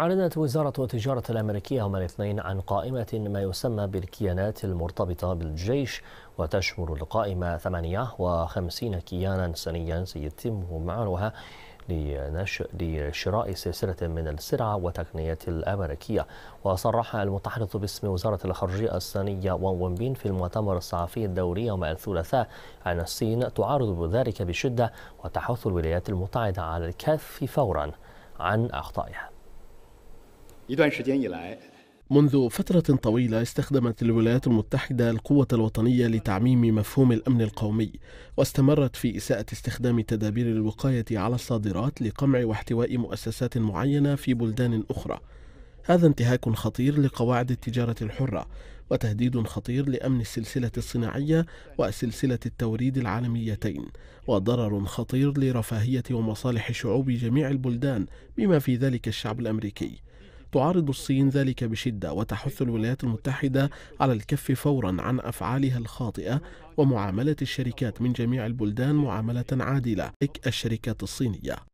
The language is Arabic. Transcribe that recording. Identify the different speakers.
Speaker 1: أعلنت وزارة التجارة الأمريكية يوم الاثنين عن قائمة ما يسمى بالكيانات المرتبطة بالجيش وتشمل القائمة 58 كيانا سنيا سيتم معروها لنش... لشراء سلسلة من السرعة والتقنية الأمريكية وصرح المتحدث باسم وزارة الخارجية الصينية وان وينبين في المؤتمر الصحفي الدوري يوم الثلاثاء أن الصين تعارض ذلك بشدة وتحث الولايات المتحدة على الكف فورا عن أخطائها منذ فترة
Speaker 2: طويلة استخدمت الولايات
Speaker 1: المتحدة
Speaker 2: القوة الوطنية لتعميم مفهوم الأمن القومي واستمرت في إساءة استخدام تدابير الوقاية على الصادرات لقمع واحتواء مؤسسات معينة في بلدان أخرى هذا انتهاك خطير لقواعد التجارة الحرة وتهديد خطير لأمن السلسلة الصناعية وسلسلة التوريد العالميتين وضرر خطير لرفاهية ومصالح شعوب جميع البلدان بما في ذلك الشعب الأمريكي تعارض الصين ذلك بشدة وتحث الولايات المتحدة على الكف فورا عن أفعالها الخاطئة ومعاملة الشركات من جميع البلدان معاملة عادلة الشركات الصينية